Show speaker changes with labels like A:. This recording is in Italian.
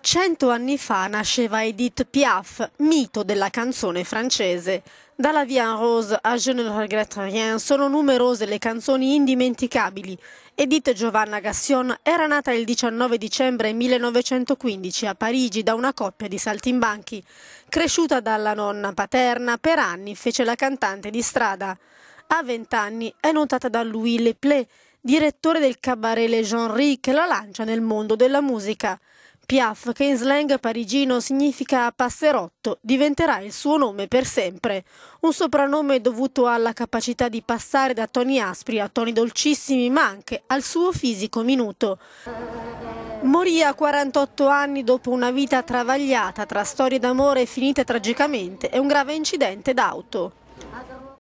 A: Cento anni fa nasceva Edith Piaf, mito della canzone francese. Dalla Via Rose a Je ne regrette rien sono numerose le canzoni indimenticabili. Edith Giovanna Gassion era nata il 19 dicembre 1915 a Parigi da una coppia di saltimbanchi. Cresciuta dalla nonna paterna, per anni fece la cantante di strada. A vent'anni è notata da Louis Le Leplé, direttore del cabaret Le Genry che la lancia nel mondo della musica. Piaf, che in slang parigino significa passerotto, diventerà il suo nome per sempre. Un soprannome dovuto alla capacità di passare da toni aspri a toni dolcissimi, ma anche al suo fisico minuto. Morì a 48 anni dopo una vita travagliata tra storie d'amore finite tragicamente e un grave incidente d'auto.